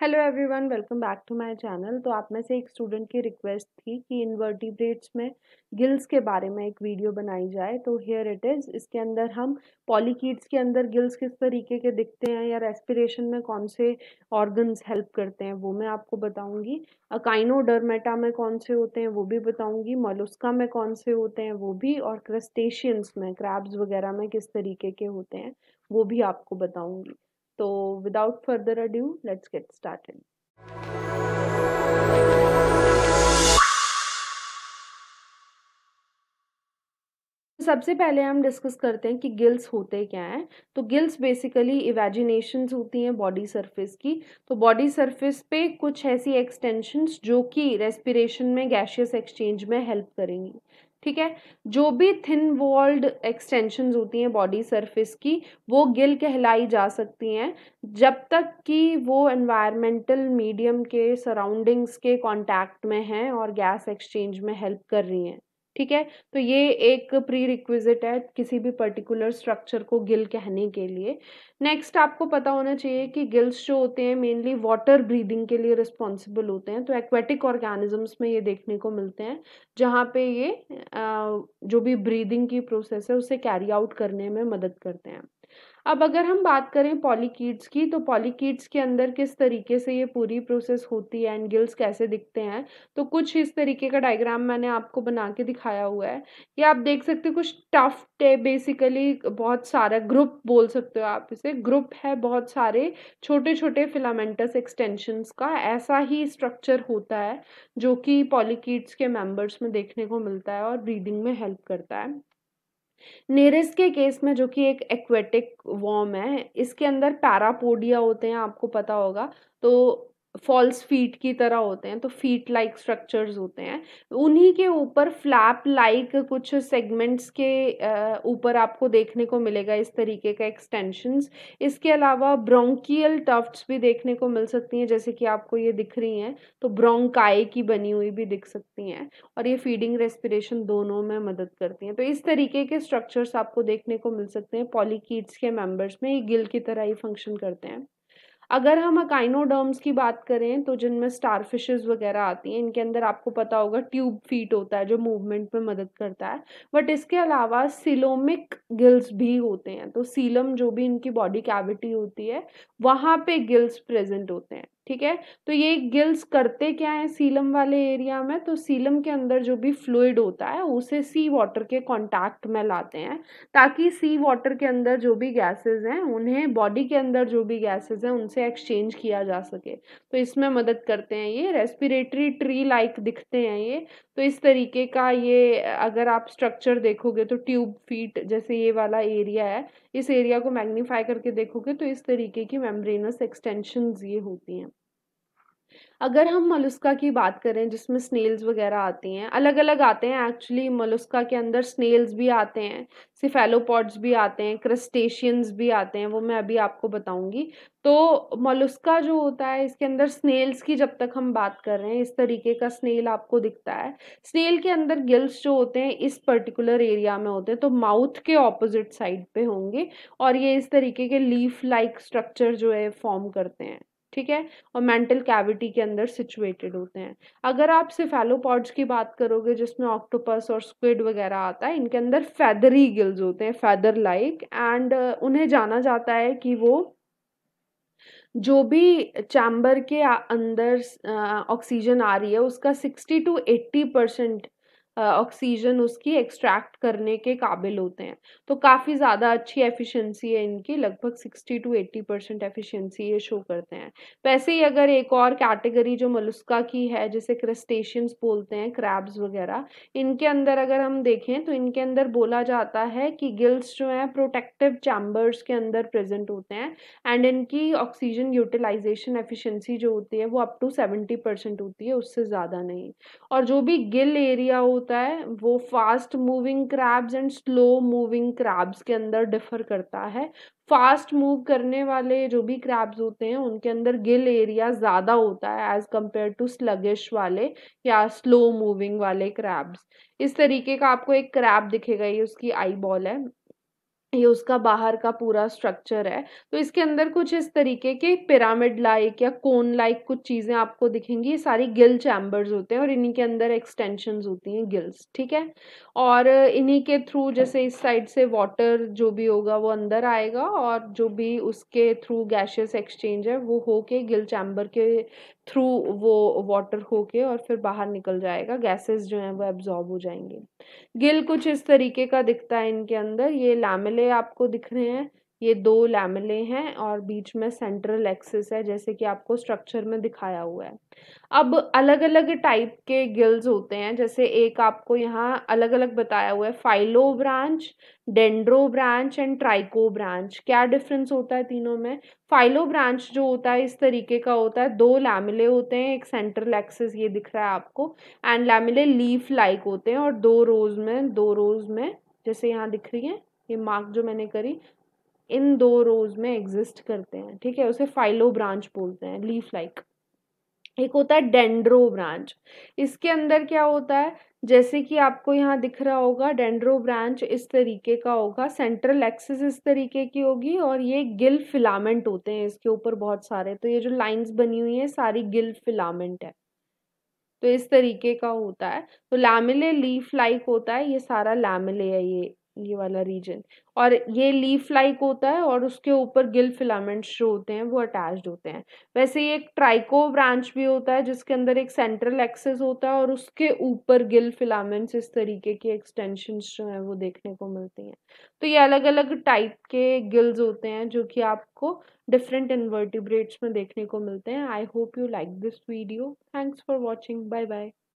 Hello everyone welcome back to my channel तो आप में से एक स्टूडेंट की रिक्वेस्ट थी कि इनवर्टिब्रेट्स में गिल्स के बारे में एक वीडियो बनाई जाए तो हेयर इट इज़ इसके अंदर हम पॉलीकीड्स के अंदर गिल्स किस तरीके के दिखते हैं या रेस्पिरेशन में कौन से ऑर्गन्स हेल्प करते हैं वो मैं आपको बताऊँगी अकाइनोडर्मेटा में कौन से होते हैं वो भी बताऊँगी मोलुस्का में कौन से होते हैं वो भी और क्रस्टेशियंस में क्रैब्स वगैरह में किस तरीके के होते हैं वो भी आपको बताऊँगी So without further ado, let's get started. सबसे पहले हम डिस्कस करते हैं कि गिल्स होते क्या हैं तो गिल्स बेसिकली इवेजिनेशंस होती हैं बॉडी सरफेस की तो बॉडी सरफेस पे कुछ ऐसी एक्सटेंशंस जो कि रेस्पिरेशन में गैशियस एक्सचेंज में हेल्प करेंगी ठीक है जो भी थिन वॉल्ड एक्सटेंशंस होती हैं बॉडी सरफेस की वो गिल कहलाई जा सकती हैं जब तक कि वो एनवायरमेंटल मीडियम के सराउंडिंग्स के कांटेक्ट में हैं और गैस एक्सचेंज में हेल्प कर रही हैं ठीक है तो ये एक प्री रिक्विजिट है किसी भी पर्टिकुलर स्ट्रक्चर को गिल कहने के लिए नेक्स्ट आपको पता होना चाहिए कि गिल्स जो होते हैं मेनली वाटर ब्रीदिंग के लिए रिस्पॉन्सिबल होते हैं तो एक्वेटिक ऑर्गेनिजम्स में ये देखने को मिलते हैं जहाँ पे ये जो भी ब्रीदिंग की प्रोसेस है उसे कैरी आउट करने में मदद करते हैं अब अगर हम बात करें पॉलीकीड्स की तो पॉलीकीड्स के अंदर किस तरीके से ये पूरी प्रोसेस होती है एंड गिल्स कैसे दिखते हैं तो कुछ इस तरीके का डायग्राम मैंने आपको बना के दिखाया हुआ है ये आप देख सकते हो कुछ टफ्ट है बेसिकली बहुत सारा ग्रुप बोल सकते हो आप इसे ग्रुप है बहुत सारे छोटे छोटे फिलामेंटस एक्सटेंशंस का ऐसा ही स्ट्रक्चर होता है जो कि पॉलीकीड्स के मेम्बर्स में देखने को मिलता है और ब्रीदिंग में हेल्प करता है नेरेस के केस में जो कि एक एक्वेटिक वॉर्म है इसके अंदर पैरापोडिया होते हैं आपको पता होगा तो फॉल्स फीट की तरह होते हैं तो फीट लाइक स्ट्रक्चर्स होते हैं उन्हीं के ऊपर फ्लैप लाइक कुछ सेगमेंट्स के ऊपर आपको देखने को मिलेगा इस तरीके का एक्सटेंशंस इसके अलावा ब्रोंकियल टफ्ट्स भी देखने को मिल सकती हैं जैसे कि आपको ये दिख रही हैं तो ब्रोंकाए की बनी हुई भी दिख सकती हैं और ये फीडिंग रेस्पिरेशन दोनों में मदद करती हैं तो इस तरीके के स्ट्रक्चर्स आपको देखने को मिल सकते हैं पॉलीकीट्स के मेम्बर्स में ये गिल की तरह ही फंक्शन करते हैं अगर हम अकाइनोडर्म्स की बात करें तो जिनमें स्टार वगैरह आती हैं इनके अंदर आपको पता होगा ट्यूब फीट होता है जो मूवमेंट में मदद करता है बट इसके अलावा सिलोमिक गिल्स भी होते हैं तो सीलम जो भी इनकी बॉडी कैविटी होती है वहाँ पे गिल्स प्रेजेंट होते हैं ठीक है तो ये गिल्स करते क्या है सीलम वाले एरिया में तो सीलम के अंदर जो भी फ्लूड होता है उसे सी वाटर के कांटेक्ट में लाते हैं ताकि सी वाटर के अंदर जो भी गैसेस हैं उन्हें बॉडी के अंदर जो भी गैसेस हैं उनसे एक्सचेंज किया जा सके तो इसमें मदद करते हैं ये रेस्पिरेटरी ट्री लाइक दिखते हैं ये तो इस तरीके का ये अगर आप स्ट्रक्चर देखोगे तो ट्यूब फीट जैसे ये वाला एरिया है इस एरिया को मैग्नीफाई करके देखोगे तो इस तरीके की मेम्ब्रेनस एक्सटेंशन ये होती हैं अगर हम मलुस्का की बात करें जिसमें स्नेल्स वगैरह आती हैं अलग अलग आते हैं एक्चुअली मलुस्का के अंदर स्नेल्स भी आते हैं सिफेलोपॉड्स भी आते हैं क्रस्टेशियंस भी आते हैं वो मैं अभी आपको बताऊंगी तो मलुस्का जो होता है इसके अंदर स्नेल्स की जब तक हम बात कर रहे हैं इस तरीके का स्नेल आपको दिखता है स्नेल के अंदर गिल्स जो होते हैं इस पर्टिकुलर एरिया में होते हैं तो माउथ के ऑपोजिट साइड पे होंगे और ये इस तरीके के लीफ लाइक स्ट्रक्चर जो है फॉर्म करते हैं ठीक है और मेंटल कैविटी के अंदर सिचुएटेड होते हैं अगर आप सिफेलोपॉड्स की बात करोगे जिसमें ऑक्टोपस और स्क्विड वगैरह आता है इनके अंदर फैदरी गिल्स होते हैं फैदर लाइक एंड उन्हें जाना जाता है कि वो जो भी चैम्बर के अंदर ऑक्सीजन uh, आ रही है उसका sixty to eighty percent oxygen उसकी एक्सट्रैक्ट करने के काबिल होते हैं तो काफ़ी ज़्यादा अच्छी एफिशिएंसी है इनकी लगभग 60 टू 80 परसेंट एफिशिएंसी ये शो करते हैं वैसे ही अगर एक और कैटेगरी जो मलुस्का की है जैसे क्रस्टेशियंस बोलते हैं क्रैब्स वगैरह इनके अंदर अगर हम देखें तो इनके अंदर बोला जाता है कि गिल्स जो हैं प्रोटेक्टिव चैम्बर्स के अंदर प्रेजेंट होते हैं एंड इनकी ऑक्सीजन यूटिलाइजेशन एफिशिएंसी जो होती है वो अप टू सेवेंटी परसेंट होती है उससे ज़्यादा नहीं और जो भी गिल एरिया होता होता है वो fast moving crabs and slow moving crabs के अंदर डिफर करता है फास्ट मूव करने वाले जो भी क्रैब्स होते हैं उनके अंदर गिल एरिया ज़्यादा होता है एज़ कम्पेयर टू स्लगिश वाले या स्लो मूविंग वाले क्रैब्स इस तरीके का आपको एक क्रैब दिखेगा ये उसकी आई बॉल है ये उसका बाहर का पूरा स्ट्रक्चर है तो इसके अंदर कुछ इस तरीके के पिरामिड लाइक या कोन लाइक कुछ चीज़ें आपको दिखेंगी ये सारी गिल चैम्बर्स होते हैं और इन्हीं के अंदर एक्सटेंशंस होती हैं गिल्स ठीक है और इन्हीं के थ्रू जैसे इस साइड से वाटर जो भी होगा वो अंदर आएगा और जो भी उसके थ्रू गैशियस एक्सचेंज है वो होके गिल चैम्बर के थ्रू वो वाटर होके और फिर बाहर निकल जाएगा गैसेस जो हैं वो एब्जॉर्ब हो जाएंगे गिल कुछ इस तरीके का दिखता है इनके अंदर ये लैमिले आपको दिख रहे हैं ये दो लैमले हैं और बीच में सेंट्रल एक्सिस है जैसे कि आपको स्ट्रक्चर में दिखाया हुआ है अब अलग अलग टाइप के गिल्स होते हैं जैसे एक आपको यहाँ अलग अलग बताया हुआ है phyllobranch dendrobranch and trichobranch क्या डिफरेंस होता है तीनों में फाइलो ब्रांच जो होता है इस तरीके का होता है दो लैमिले होते हैं एक सेंट्रल एक्सिस ये दिख रहा है आपको एंड लैमिले लीफ लाइक होते हैं और दो रोज में दो रोज में जैसे यहाँ दिख रही है ये मार्क जो मैंने करी इन दो रोज में एग्जिस्ट करते हैं ठीक है उसे फाइलो ब्रांच बोलते हैं लीफ लाइक एक होता है डेंड्रो ब्रांच इसके अंदर क्या होता है जैसे कि आपको यहाँ दिख रहा होगा डेंड्रो ब्रांच इस तरीके का होगा सेंट्रल एक्सिस इस तरीके की होगी और ये गिल फिलामेंट होते हैं इसके ऊपर बहुत सारे तो ये जो लाइंस बनी हुई है सारी गिल फिलामेंट है तो इस तरीके का होता है तो लैमिले लीफ लाइक होता है ये सारा लैमिले है ये ये वाला रीजन और ये लीफ लाइक होता है और उसके ऊपर गिल फिलामेंट्स जो होते हैं वो अटैच्ड होते हैं वैसे ये एक ट्राइको ब्रांच भी होता है जिसके अंदर एक सेंट्रल एक्सेस होता है और उसके ऊपर गिल फिलामेंट्स इस तरीके के एक्सटेंशन जो हैं वो देखने को मिलती हैं तो ये अलग अलग टाइप के गिल्स होते हैं जो कि आपको डिफरेंट इन्वर्टिब्रेट्स में देखने को मिलते हैं I hope you like this video thanks for watching bye bye